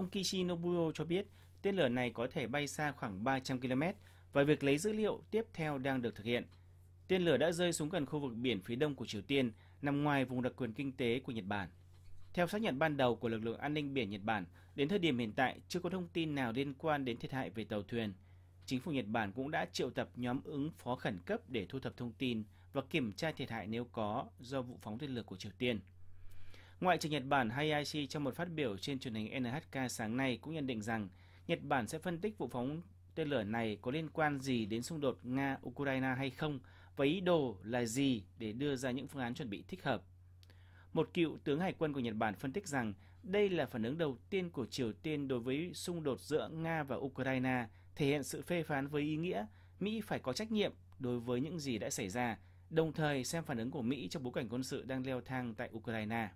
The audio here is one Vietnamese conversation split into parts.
Ông Kishinobuo cho biết tên lửa này có thể bay xa khoảng 300 km và việc lấy dữ liệu tiếp theo đang được thực hiện. Tên lửa đã rơi xuống gần khu vực biển phía đông của Triều Tiên, nằm ngoài vùng đặc quyền kinh tế của Nhật Bản. Theo xác nhận ban đầu của lực lượng an ninh biển Nhật Bản, đến thời điểm hiện tại chưa có thông tin nào liên quan đến thiệt hại về tàu thuyền. Chính phủ Nhật Bản cũng đã triệu tập nhóm ứng phó khẩn cấp để thu thập thông tin và kiểm tra thiệt hại nếu có do vụ phóng tên lửa của Triều Tiên. Ngoại trưởng Nhật Bản Hayashi trong một phát biểu trên truyền hình NHK sáng nay cũng nhận định rằng Nhật Bản sẽ phân tích vụ phóng tên lửa này có liên quan gì đến xung đột Nga-Ukraine hay không và ý đồ là gì để đưa ra những phương án chuẩn bị thích hợp. Một cựu tướng hải quân của Nhật Bản phân tích rằng đây là phản ứng đầu tiên của Triều Tiên đối với xung đột giữa Nga và Ukraine, thể hiện sự phê phán với ý nghĩa Mỹ phải có trách nhiệm đối với những gì đã xảy ra, đồng thời xem phản ứng của Mỹ trong bối cảnh quân sự đang leo thang tại Ukraine.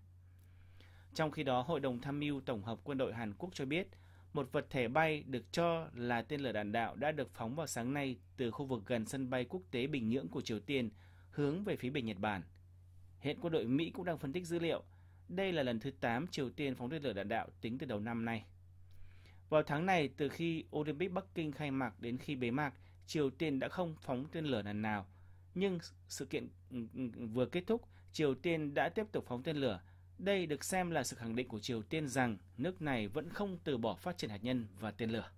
Trong khi đó, Hội đồng Tham mưu Tổng hợp Quân đội Hàn Quốc cho biết, một vật thể bay được cho là tên lửa đạn đạo đã được phóng vào sáng nay từ khu vực gần sân bay quốc tế Bình Nhưỡng của Triều Tiên hướng về phía Bình Nhật Bản. Hiện quân đội Mỹ cũng đang phân tích dữ liệu. Đây là lần thứ 8 Triều Tiên phóng tên lửa đạn đạo tính từ đầu năm nay. Vào tháng này, từ khi Olympic Bắc Kinh khai mạc đến khi bế mạc, Triều Tiên đã không phóng tên lửa lần nào. Nhưng sự kiện ừ, ừ, vừa kết thúc, Triều Tiên đã tiếp tục phóng tên lửa – đây được xem là sự khẳng định của Triều Tiên rằng nước này vẫn không từ bỏ phát triển hạt nhân và tên lửa.